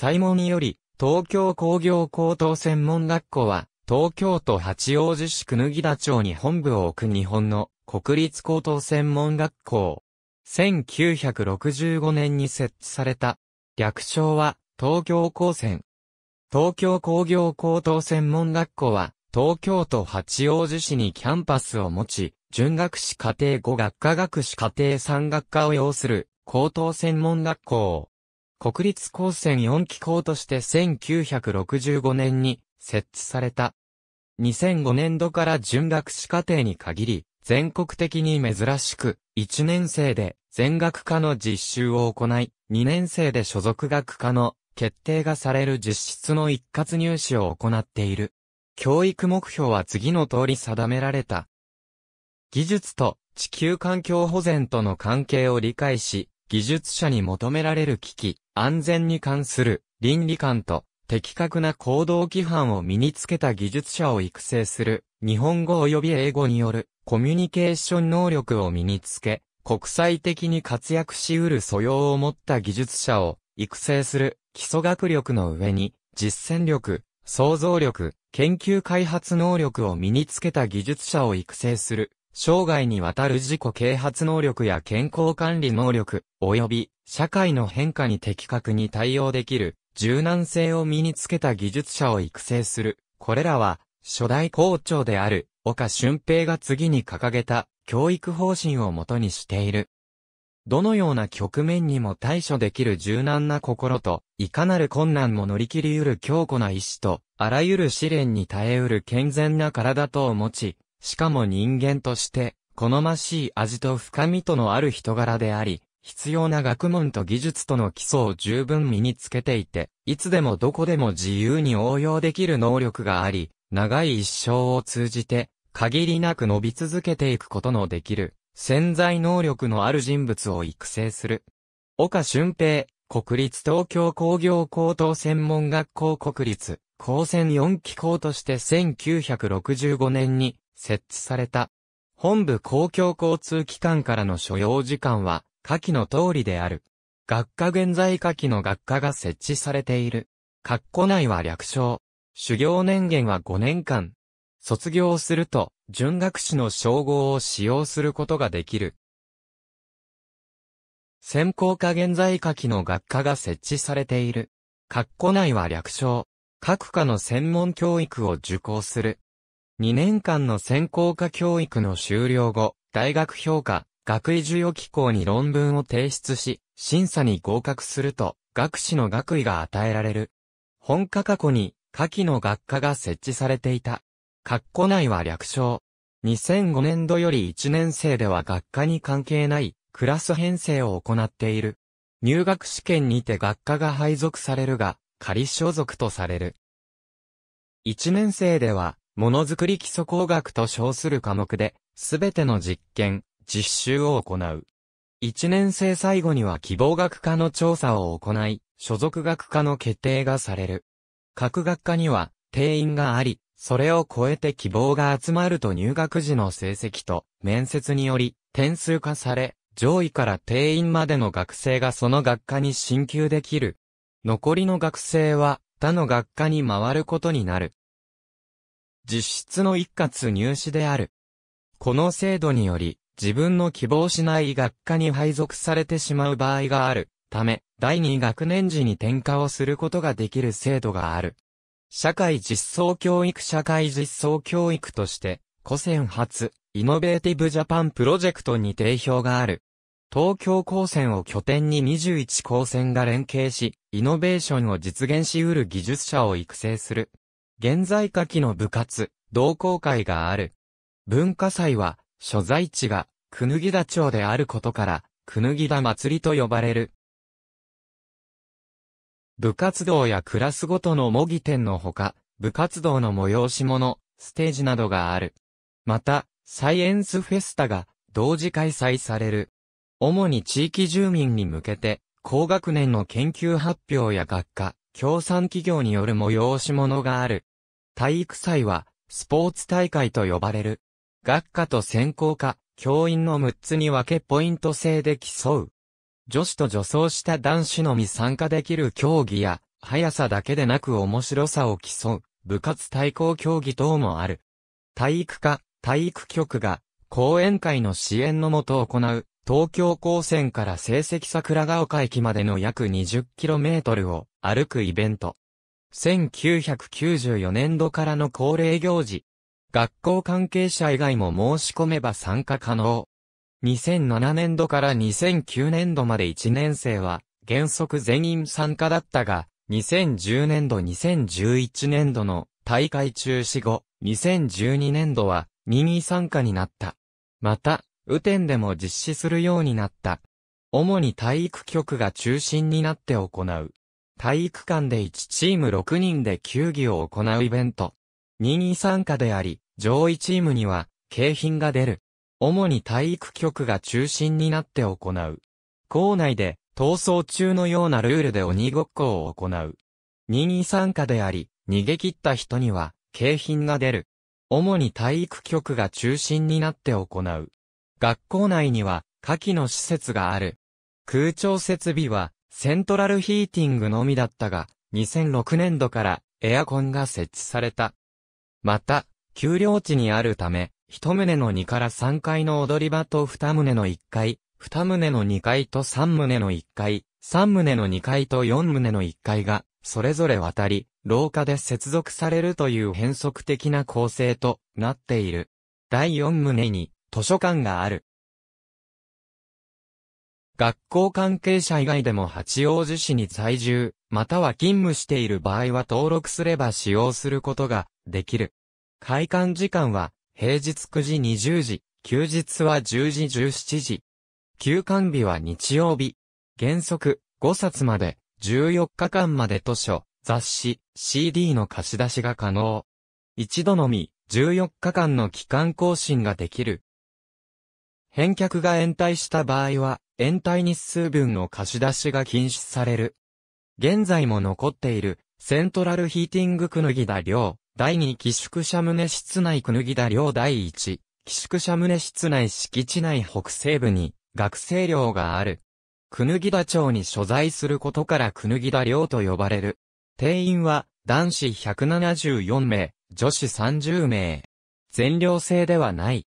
細門により、東京工業高等専門学校は、東京都八王子市久木田町に本部を置く日本の国立高等専門学校。1965年に設置された。略称は、東京高専。東京工業高等専門学校は、東京都八王子市にキャンパスを持ち、準学士課程5学科学士課程3学科を要する、高等専門学校。国立高専4機構として1965年に設置された。2005年度から準学士課程に限り、全国的に珍しく、1年生で全学科の実習を行い、2年生で所属学科の決定がされる実質の一括入試を行っている。教育目標は次の通り定められた。技術と地球環境保全との関係を理解し、技術者に求められる危機、安全に関する倫理観と的確な行動規範を身につけた技術者を育成する日本語及び英語によるコミュニケーション能力を身につけ、国際的に活躍し得る素養を持った技術者を育成する基礎学力の上に実践力、創造力、研究開発能力を身につけた技術者を育成する生涯にわたる自己啓発能力や健康管理能力、及び社会の変化に的確に対応できる柔軟性を身につけた技術者を育成する。これらは初代校長である岡俊平が次に掲げた教育方針をもとにしている。どのような局面にも対処できる柔軟な心と、いかなる困難も乗り切り得る強固な意志と、あらゆる試練に耐え得る健全な体とを持ち、しかも人間として、好ましい味と深みとのある人柄であり、必要な学問と技術との基礎を十分身につけていて、いつでもどこでも自由に応用できる能力があり、長い一生を通じて、限りなく伸び続けていくことのできる、潜在能力のある人物を育成する。岡俊平、国立東京工業高等専門学校国立、高専4機構として1965年に設置された。本部公共交通機関からの所要時間は、下記の通りである。学科現在下記の学科が設置されている。括弧内は略称。修行年限は5年間。卒業すると、準学士の称号を使用することができる。専攻科現在下記の学科が設置されている。括弧内は略称。各科の専門教育を受講する。2年間の専攻科教育の終了後、大学評価、学位授与機構に論文を提出し、審査に合格すると、学士の学位が与えられる。本科過去に、下記の学科が設置されていた。括弧内は略称。2005年度より1年生では学科に関係ないクラス編成を行っている。入学試験にて学科が配属されるが、仮所属とされる。1年生ではものづくり基礎工学と称する科目で、すべての実験、実習を行う。一年生最後には希望学科の調査を行い、所属学科の決定がされる。各学科には定員があり、それを超えて希望が集まると入学時の成績と面接により点数化され、上位から定員までの学生がその学科に進級できる。残りの学生は他の学科に回ることになる。実質の一括入試である。この制度により、自分の希望しない学科に配属されてしまう場合があるため、第二学年時に転科をすることができる制度がある。社会実装教育社会実装教育として、古戦初、イノベーティブジャパンプロジェクトに定評がある。東京高専を拠点に21高専が連携し、イノベーションを実現し得る技術者を育成する現在下記の部活、同好会がある。文化祭は、所在地が、くぬぎだ町であることから、くぬぎだ祭りと呼ばれる。部活動やクラスごとの模擬店のほか、部活動の催し物、ステージなどがある。また、サイエンスフェスタが同時開催される。主に地域住民に向けて、高学年の研究発表や学科、協賛企業による催し物がある。体育祭は、スポーツ大会と呼ばれる。学科と専攻科、教員の6つに分けポイント制で競う。女子と女装した男子のみ参加できる競技や、速さだけでなく面白さを競う、部活対抗競技等もある。体育科、体育局が、講演会の支援のもと行う、東京高専から成績桜ヶ丘駅までの約 20km を歩くイベント。1994年度からの恒例行事。学校関係者以外も申し込めば参加可能。2007年度から2009年度まで1年生は原則全員参加だったが、2010年度2011年度の大会中止後、2012年度は任意参加になった。また、雨天でも実施するようになった。主に体育局が中心になって行う。体育館で1チーム6人で球技を行うイベント。任意参加であり、上位チームには、景品が出る。主に体育局が中心になって行う。校内で、逃走中のようなルールで鬼ごっこを行う。任意参加であり、逃げ切った人には、景品が出る。主に体育局が中心になって行う。学校内には、下記の施設がある。空調設備は、セントラルヒーティングのみだったが、2006年度からエアコンが設置された。また、丘陵地にあるため、一棟の2から3階の踊り場と二棟の1階、二棟の2階と三棟の1階、三棟の2階と四棟の1階が、それぞれ渡り、廊下で接続されるという変則的な構成となっている。第四棟に図書館がある。学校関係者以外でも八王子市に在住、または勤務している場合は登録すれば使用することができる。開館時間は平日9時20時、休日は10時17時。休館日は日曜日。原則5冊まで14日間まで図書、雑誌、CD の貸し出しが可能。一度のみ14日間の期間更新ができる。返却が延滞した場合は、延滞日数分の貸し出しが禁止される。現在も残っている、セントラルヒーティングくぬぎだ寮、第2寄宿舎棟室内くぬぎだ寮第1、寄宿舎棟室内敷地内北西部に、学生寮がある。くぬぎだ町に所在することからくぬぎだ寮と呼ばれる。定員は、男子174名、女子30名。全寮制ではない。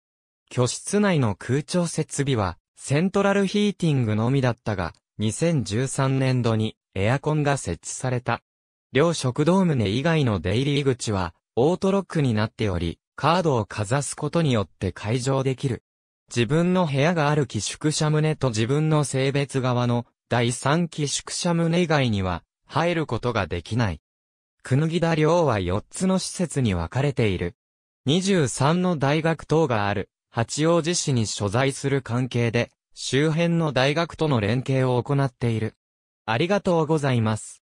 居室内の空調設備は、セントラルヒーティングのみだったが、2013年度にエアコンが設置された。両食堂棟以外の出入り口は、オートロックになっており、カードをかざすことによって解錠できる。自分の部屋がある寄宿舎棟と自分の性別側の第三寄宿舎棟以外には入ることができない。くぬぎだ寮は4つの施設に分かれている。23の大学等がある。八王子市に所在する関係で、周辺の大学との連携を行っている。ありがとうございます。